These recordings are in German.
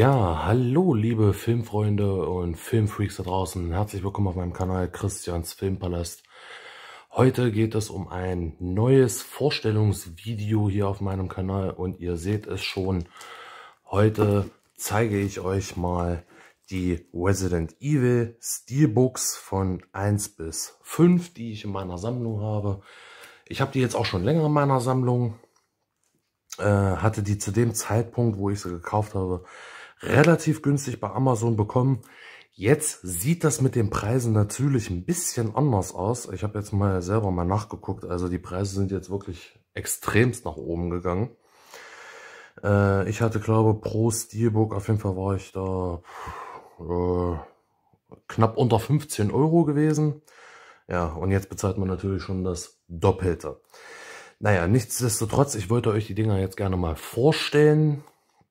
Ja, hallo liebe Filmfreunde und Filmfreaks da draußen. Herzlich willkommen auf meinem Kanal Christians Filmpalast. Heute geht es um ein neues Vorstellungsvideo hier auf meinem Kanal und ihr seht es schon. Heute zeige ich euch mal die Resident Evil Steelbooks von 1 bis 5, die ich in meiner Sammlung habe. Ich habe die jetzt auch schon länger in meiner Sammlung. Äh, hatte die zu dem Zeitpunkt, wo ich sie gekauft habe, relativ günstig bei Amazon bekommen. Jetzt sieht das mit den Preisen natürlich ein bisschen anders aus. Ich habe jetzt mal selber mal nachgeguckt. Also die Preise sind jetzt wirklich extremst nach oben gegangen. Äh, ich hatte, glaube pro Steelbook, auf jeden Fall war ich da äh, knapp unter 15 Euro gewesen. Ja, und jetzt bezahlt man natürlich schon das Doppelte. Naja, nichtsdestotrotz, ich wollte euch die Dinger jetzt gerne mal vorstellen.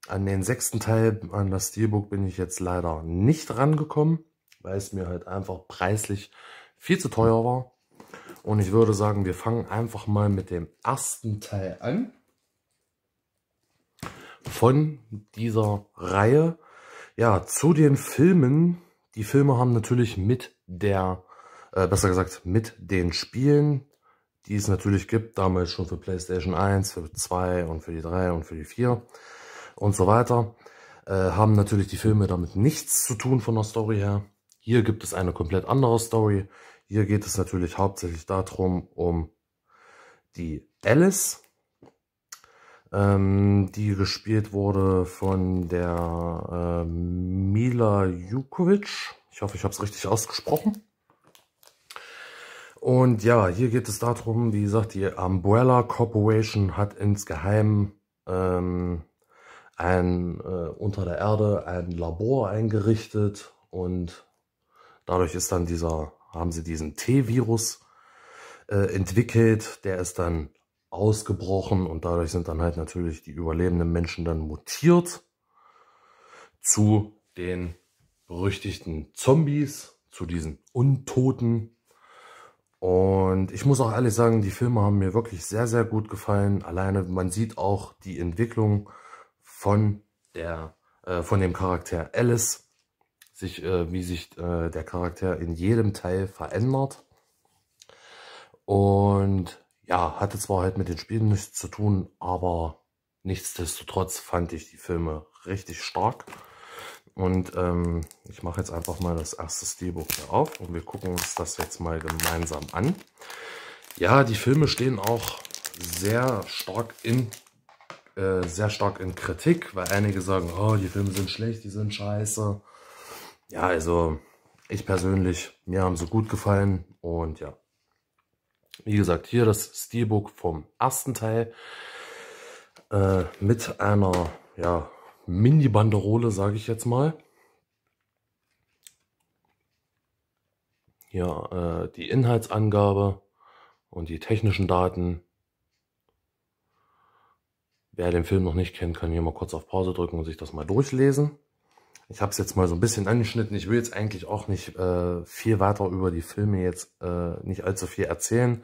An den sechsten Teil, an das Steelbook, bin ich jetzt leider nicht rangekommen, weil es mir halt einfach preislich viel zu teuer war. Und ich würde sagen, wir fangen einfach mal mit dem ersten Teil an von dieser Reihe. Ja, zu den Filmen. Die Filme haben natürlich mit der, äh, besser gesagt, mit den Spielen, die es natürlich gibt, damals schon für PlayStation 1, für 2 und für die 3 und für die 4, und so weiter. Äh, haben natürlich die Filme damit nichts zu tun von der Story her. Hier gibt es eine komplett andere Story. Hier geht es natürlich hauptsächlich darum, um die Alice, ähm, die gespielt wurde von der äh, Mila Jukovic. Ich hoffe, ich habe es richtig ausgesprochen. Und ja, hier geht es darum, wie gesagt, die Umbrella Corporation hat insgeheim ähm, ein, äh, unter der Erde ein Labor eingerichtet und dadurch ist dann dieser, haben sie diesen T-Virus äh, entwickelt, der ist dann ausgebrochen und dadurch sind dann halt natürlich die überlebenden Menschen dann mutiert zu den berüchtigten Zombies, zu diesen Untoten. Und ich muss auch ehrlich sagen, die Filme haben mir wirklich sehr, sehr gut gefallen. Alleine man sieht auch die Entwicklung von der äh, von dem Charakter Alice, sich, äh, wie sich äh, der Charakter in jedem Teil verändert. Und ja, hatte zwar halt mit den Spielen nichts zu tun, aber nichtsdestotrotz fand ich die Filme richtig stark. Und ähm, ich mache jetzt einfach mal das erste Steelbook hier auf und wir gucken uns das jetzt mal gemeinsam an. Ja, die Filme stehen auch sehr stark in äh, sehr stark in Kritik, weil einige sagen, oh, die Filme sind schlecht, die sind scheiße. Ja, also ich persönlich, mir haben sie gut gefallen und ja. Wie gesagt, hier das Steelbook vom ersten Teil äh, mit einer ja, Mini-Banderole, sage ich jetzt mal. Hier äh, die Inhaltsangabe und die technischen Daten Wer den Film noch nicht kennt, kann hier mal kurz auf Pause drücken und sich das mal durchlesen. Ich habe es jetzt mal so ein bisschen angeschnitten. Ich will jetzt eigentlich auch nicht äh, viel weiter über die Filme jetzt äh, nicht allzu viel erzählen.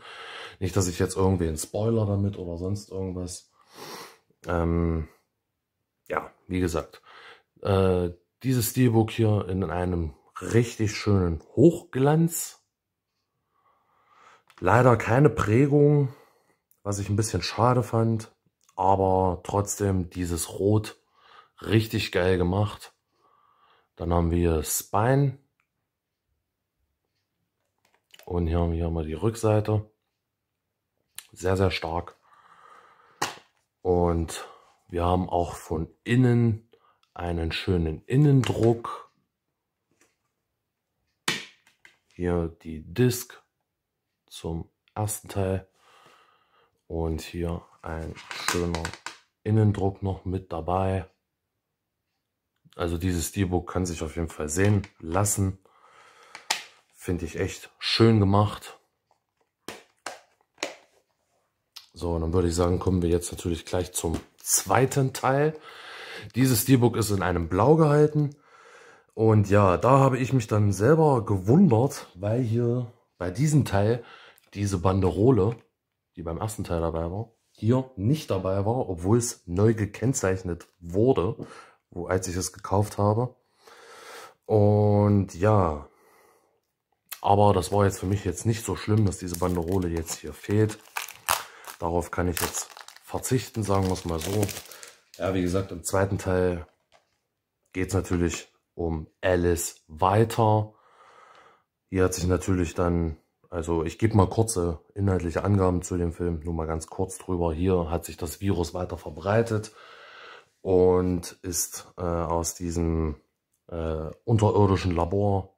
Nicht, dass ich jetzt irgendwie einen Spoiler damit oder sonst irgendwas. Ähm, ja, wie gesagt, äh, dieses Steelbook hier in einem richtig schönen Hochglanz. Leider keine Prägung, was ich ein bisschen schade fand aber trotzdem dieses Rot richtig geil gemacht. Dann haben wir Spine. Und hier haben wir mal die Rückseite. Sehr, sehr stark. Und wir haben auch von innen einen schönen Innendruck. Hier die Disk zum ersten Teil. Und hier ein schöner Innendruck noch mit dabei. Also dieses Steelbook kann sich auf jeden Fall sehen lassen. Finde ich echt schön gemacht. So, dann würde ich sagen, kommen wir jetzt natürlich gleich zum zweiten Teil. Dieses Steelbook ist in einem Blau gehalten. Und ja, da habe ich mich dann selber gewundert, weil hier bei diesem Teil diese Banderole, die beim ersten Teil dabei war, hier nicht dabei war, obwohl es neu gekennzeichnet wurde, wo, als ich es gekauft habe. Und ja, aber das war jetzt für mich jetzt nicht so schlimm, dass diese Banderole jetzt hier fehlt. Darauf kann ich jetzt verzichten, sagen wir es mal so. Ja, wie gesagt, im zweiten Teil geht es natürlich um Alice weiter. Hier hat sich natürlich dann also ich gebe mal kurze inhaltliche Angaben zu dem Film, nur mal ganz kurz drüber. Hier hat sich das Virus weiter verbreitet und ist äh, aus diesem äh, unterirdischen Labor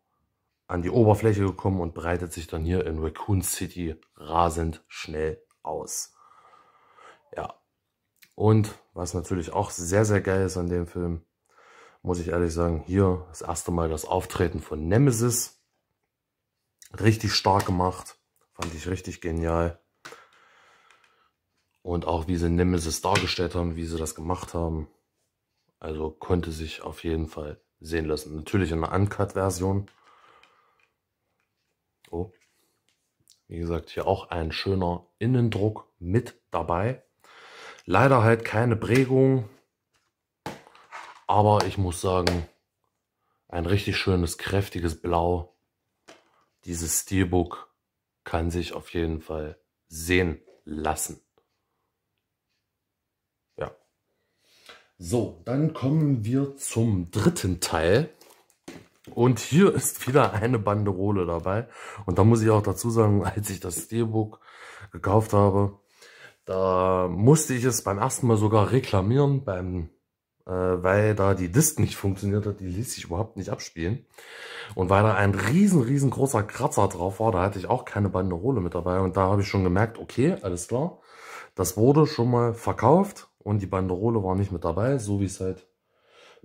an die Oberfläche gekommen und breitet sich dann hier in Raccoon City rasend schnell aus. Ja. Und was natürlich auch sehr, sehr geil ist an dem Film, muss ich ehrlich sagen, hier das erste Mal das Auftreten von Nemesis. Richtig stark gemacht. Fand ich richtig genial. Und auch wie sie Nemesis dargestellt haben, wie sie das gemacht haben. Also konnte sich auf jeden Fall sehen lassen. Natürlich in einer Uncut-Version. Oh. Wie gesagt, hier auch ein schöner Innendruck mit dabei. Leider halt keine Prägung. Aber ich muss sagen, ein richtig schönes, kräftiges Blau dieses Steelbook kann sich auf jeden Fall sehen lassen. Ja. So, dann kommen wir zum dritten Teil. Und hier ist wieder eine Banderole dabei. Und da muss ich auch dazu sagen, als ich das Steelbook gekauft habe, da musste ich es beim ersten Mal sogar reklamieren beim äh, weil da die List nicht funktioniert hat, die ließ sich überhaupt nicht abspielen. Und weil da ein riesen, riesengroßer Kratzer drauf war, da hatte ich auch keine Banderole mit dabei. Und da habe ich schon gemerkt, okay, alles klar, das wurde schon mal verkauft und die Banderole war nicht mit dabei, so wie es halt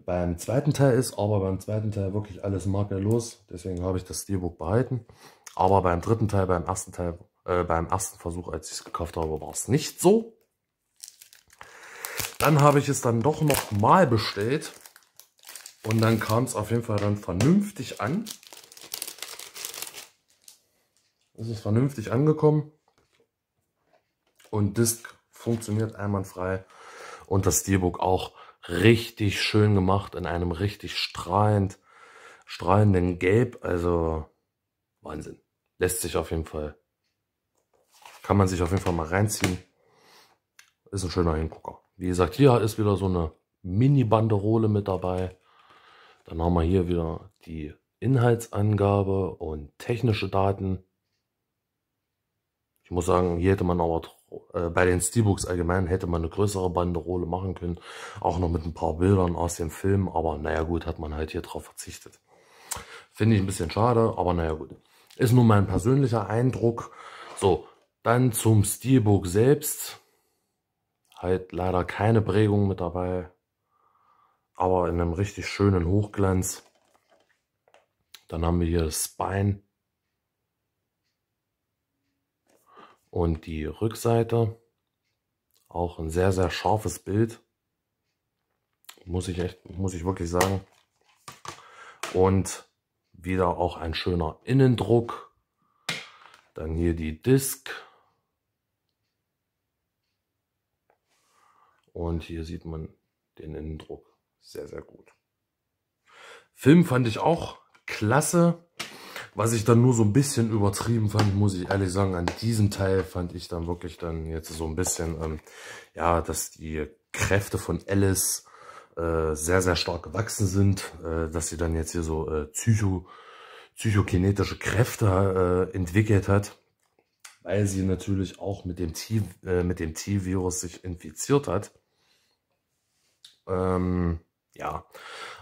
beim zweiten Teil ist. Aber beim zweiten Teil wirklich alles makellos, deswegen habe ich das Steelbook behalten. Aber beim dritten Teil, beim ersten Teil, äh, beim ersten Versuch, als ich es gekauft habe, war es nicht so. Dann habe ich es dann doch nochmal bestellt. Und dann kam es auf jeden Fall dann vernünftig an. Es ist vernünftig angekommen. Und Disk funktioniert einwandfrei. Und das Steelbook auch richtig schön gemacht in einem richtig strahlend, strahlenden Gelb. Also Wahnsinn. Lässt sich auf jeden Fall, kann man sich auf jeden Fall mal reinziehen. Ist ein schöner Hingucker. Wie gesagt, hier ist wieder so eine Mini-Banderole mit dabei. Dann haben wir hier wieder die Inhaltsangabe und technische Daten. Ich muss sagen, hier hätte man aber äh, bei den Steelbooks allgemein hätte man eine größere Banderole machen können. Auch noch mit ein paar Bildern aus dem Film. Aber naja gut, hat man halt hier drauf verzichtet. Finde ich ein bisschen schade, aber naja gut. Ist nur mein persönlicher Eindruck. So, dann zum Steelbook selbst. Halt leider keine Prägung mit dabei, aber in einem richtig schönen Hochglanz. Dann haben wir hier das Spine und die Rückseite. Auch ein sehr, sehr scharfes Bild. Muss ich echt, muss ich wirklich sagen. Und wieder auch ein schöner Innendruck. Dann hier die Disk Und hier sieht man den Innendruck sehr, sehr gut. Film fand ich auch klasse. Was ich dann nur so ein bisschen übertrieben fand, muss ich ehrlich sagen, an diesem Teil fand ich dann wirklich dann jetzt so ein bisschen, ähm, ja, dass die Kräfte von Alice äh, sehr, sehr stark gewachsen sind, äh, dass sie dann jetzt hier so äh, psycho, psychokinetische Kräfte äh, entwickelt hat, weil sie natürlich auch mit dem äh, T-Virus sich infiziert hat. Ähm, ja,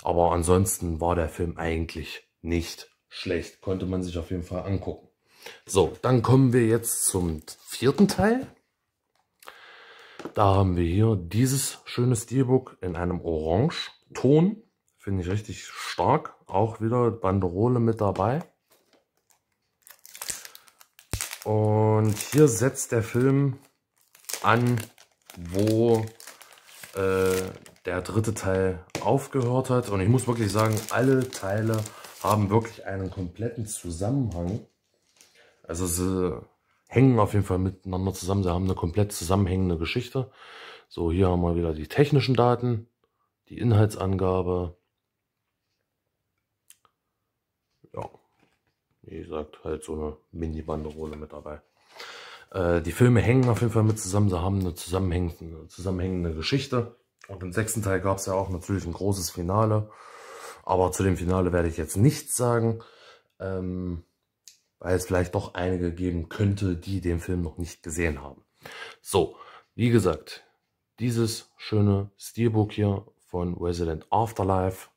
aber ansonsten war der Film eigentlich nicht schlecht. Konnte man sich auf jeden Fall angucken. So, dann kommen wir jetzt zum vierten Teil. Da haben wir hier dieses schöne Steelbook in einem Orange-Ton. Finde ich richtig stark. Auch wieder Banderole mit dabei. Und hier setzt der Film an, wo äh, der dritte Teil aufgehört hat. Und ich muss wirklich sagen, alle Teile haben wirklich einen kompletten Zusammenhang. Also sie hängen auf jeden Fall miteinander zusammen. Sie haben eine komplett zusammenhängende Geschichte. So, hier haben wir wieder die technischen Daten, die Inhaltsangabe. Ja, wie gesagt, halt so eine Mini-Banderole mit dabei. Äh, die Filme hängen auf jeden Fall mit zusammen. Sie haben eine zusammenhängende, zusammenhängende Geschichte. Und im sechsten Teil gab es ja auch natürlich ein großes Finale. Aber zu dem Finale werde ich jetzt nichts sagen, ähm, weil es vielleicht doch einige geben könnte, die den Film noch nicht gesehen haben. So, wie gesagt, dieses schöne Steelbook hier von Resident Afterlife,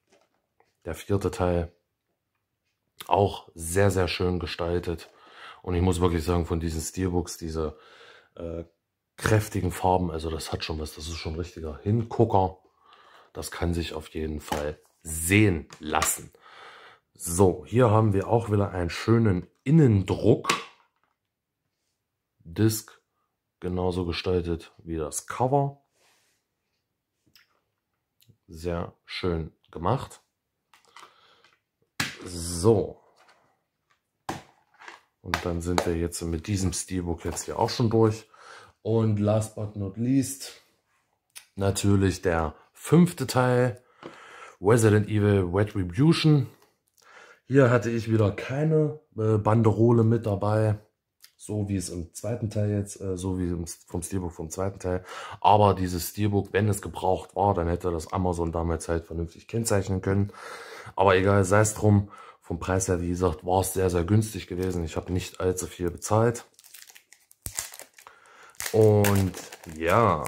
der vierte Teil, auch sehr, sehr schön gestaltet. Und ich muss wirklich sagen, von diesen Steelbooks, diese äh, kräftigen Farben. Also das hat schon was. Das ist schon richtiger Hingucker. Das kann sich auf jeden Fall sehen lassen. So, hier haben wir auch wieder einen schönen Innendruck. Disk genauso gestaltet wie das Cover. Sehr schön gemacht. So. Und dann sind wir jetzt mit diesem Steelbook jetzt hier auch schon durch. Und last but not least, natürlich der fünfte Teil, Resident Evil Retribution. Hier hatte ich wieder keine äh, Banderole mit dabei, so wie es im zweiten Teil jetzt, äh, so wie im, vom Steelbook vom zweiten Teil. Aber dieses Steelbook, wenn es gebraucht war, dann hätte das Amazon damals halt vernünftig kennzeichnen können. Aber egal, sei es drum. Vom Preis her, wie gesagt, war es sehr, sehr günstig gewesen. Ich habe nicht allzu viel bezahlt. Und ja.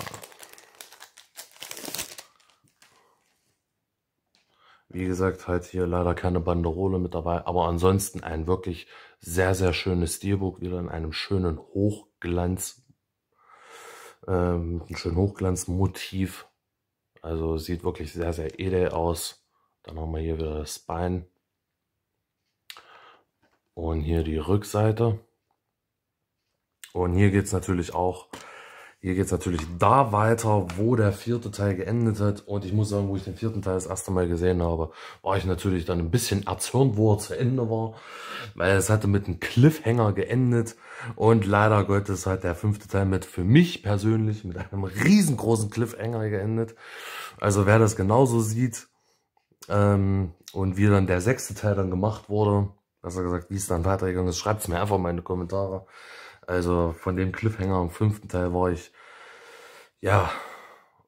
Wie gesagt, halt hier leider keine Banderole mit dabei, aber ansonsten ein wirklich sehr, sehr schönes Steelbook, wieder in einem schönen Hochglanz, Ähm, mit einem schönen Hochglanzmotiv. Also sieht wirklich sehr, sehr edel aus. Dann haben wir hier wieder das Bein und hier die Rückseite. Und hier geht's natürlich auch, hier geht's natürlich da weiter, wo der vierte Teil geendet hat. Und ich muss sagen, wo ich den vierten Teil das erste Mal gesehen habe, war ich natürlich dann ein bisschen erzürnt, wo er zu Ende war. Weil es hatte mit einem Cliffhanger geendet. Und leider Gottes hat der fünfte Teil mit, für mich persönlich, mit einem riesengroßen Cliffhanger geendet. Also wer das genauso sieht, ähm, und wie dann der sechste Teil dann gemacht wurde, besser gesagt, wie es dann weitergegangen ist, schreibt's mir einfach mal in die Kommentare. Also von dem Cliffhanger im fünften Teil war ich, ja,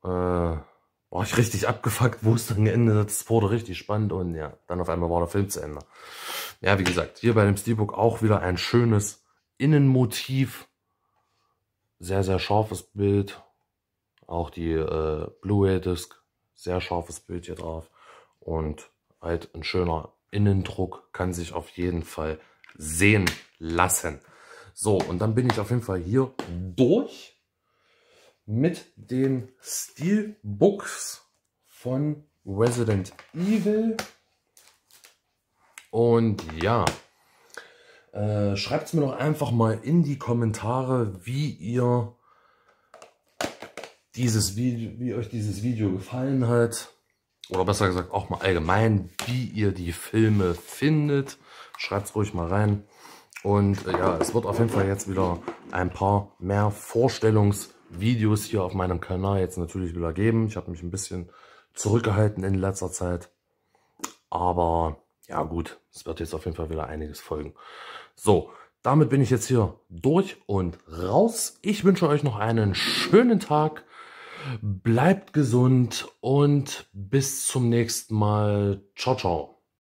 äh, war ich richtig abgefuckt, wo es dann geendet hat. Es wurde richtig spannend und ja, dann auf einmal war der Film zu Ende. Ja, wie gesagt, hier bei dem Steelbook auch wieder ein schönes Innenmotiv. Sehr, sehr scharfes Bild. Auch die äh, Blu-ray-Disc, sehr scharfes Bild hier drauf. Und halt ein schöner Innendruck kann sich auf jeden Fall sehen lassen. So, und dann bin ich auf jeden Fall hier durch mit den Steelbooks von Resident Evil. Und ja, äh, schreibt es mir doch einfach mal in die Kommentare, wie ihr dieses Video, wie euch dieses Video gefallen hat. Oder besser gesagt auch mal allgemein, wie ihr die Filme findet. Schreibt es ruhig mal rein. Und äh, ja, es wird auf jeden Fall jetzt wieder ein paar mehr Vorstellungsvideos hier auf meinem Kanal jetzt natürlich wieder geben. Ich habe mich ein bisschen zurückgehalten in letzter Zeit. Aber ja gut, es wird jetzt auf jeden Fall wieder einiges folgen. So, damit bin ich jetzt hier durch und raus. Ich wünsche euch noch einen schönen Tag. Bleibt gesund und bis zum nächsten Mal. Ciao, ciao.